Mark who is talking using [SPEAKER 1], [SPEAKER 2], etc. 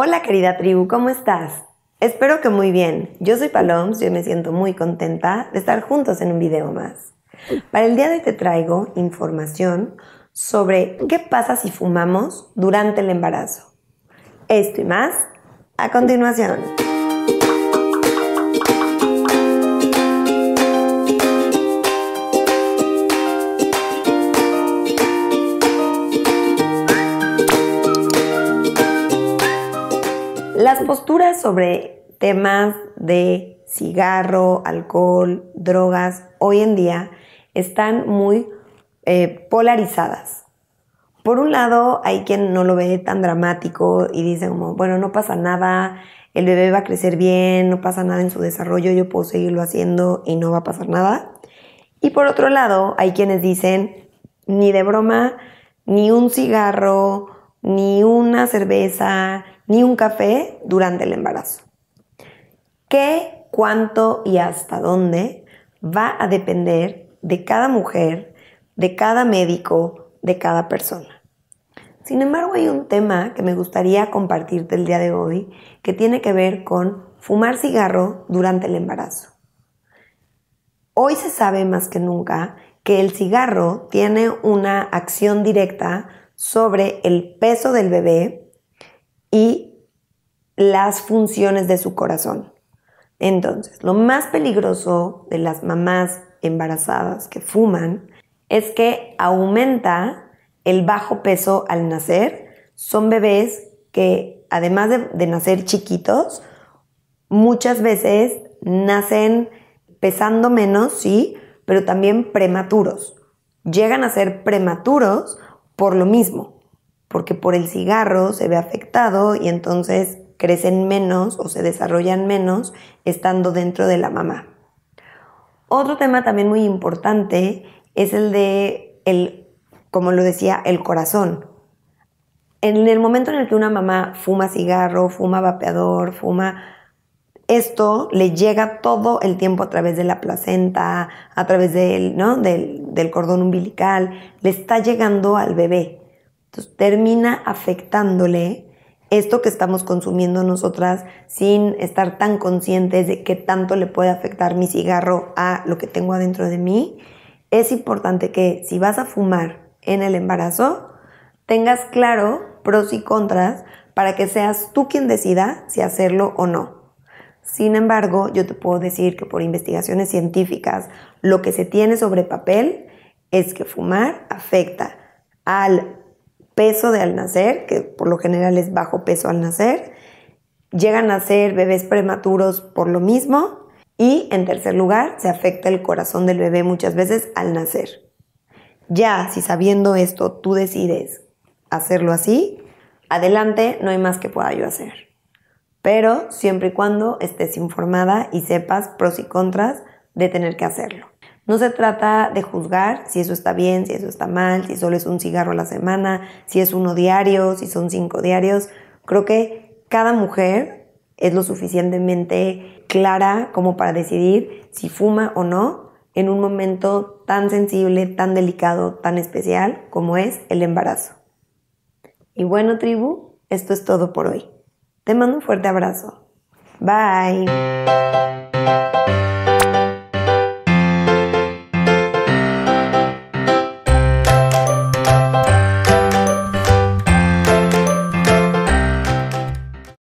[SPEAKER 1] Hola querida tribu, ¿cómo estás? Espero que muy bien. Yo soy Paloms y me siento muy contenta de estar juntos en un video más. Para el día de hoy te traigo información sobre qué pasa si fumamos durante el embarazo. Esto y más a continuación. Las posturas sobre temas de cigarro, alcohol, drogas, hoy en día están muy eh, polarizadas. Por un lado, hay quien no lo ve tan dramático y dice como, bueno, no pasa nada, el bebé va a crecer bien, no pasa nada en su desarrollo, yo puedo seguirlo haciendo y no va a pasar nada. Y por otro lado, hay quienes dicen, ni de broma, ni un cigarro, ni una cerveza, ni un café durante el embarazo. ¿Qué, cuánto y hasta dónde va a depender de cada mujer, de cada médico, de cada persona? Sin embargo, hay un tema que me gustaría compartirte el día de hoy que tiene que ver con fumar cigarro durante el embarazo. Hoy se sabe más que nunca que el cigarro tiene una acción directa sobre el peso del bebé y las funciones de su corazón. Entonces, lo más peligroso de las mamás embarazadas que fuman es que aumenta el bajo peso al nacer. Son bebés que, además de, nacer chiquitos, muchas veces nacen pesando menos, sí, pero también prematuros. Llegan a ser prematuros por lo mismo, porque por el cigarro se ve afectado y entonces crecen menos o se desarrollan menos estando dentro de la mamá. Otro tema también muy importante es el de el como lo decía, el corazón. En el momento en el que una mamá fuma cigarro, fuma vapeador, fuma esto le llega todo el tiempo a través de la placenta, a través del, ¿no? del, del cordón umbilical, le está llegando al bebé termina afectándole esto que estamos consumiendo nosotras sin estar tan conscientes de qué tanto le puede afectar mi cigarro a lo que tengo adentro de mí, es importante que si vas a fumar en el embarazo, tengas claro pros y contras para que seas tú quien decida si hacerlo o no. Sin embargo, yo te puedo decir que por investigaciones científicas, lo que se tiene sobre papel es que fumar afecta al peso de al nacer, que por lo general es bajo peso al nacer. Llegan a ser bebés prematuros por lo mismo. Y en tercer lugar, se afecta el corazón del bebé muchas veces al nacer. Ya, si sabiendo esto tú decides hacerlo así, adelante, no hay más que pueda yo hacer. Pero siempre y cuando estés informada y sepas pros y contras de tener que hacerlo. No se trata de juzgar si eso está bien, si eso está mal, si solo es un cigarro a la semana, si es uno diario, si son cinco diarios. Creo que cada mujer es lo suficientemente clara como para decidir si fuma o no en un momento tan sensible, tan delicado, tan especial como es el embarazo. Y bueno, tribu, esto es todo por hoy. Te mando un fuerte abrazo. Bye.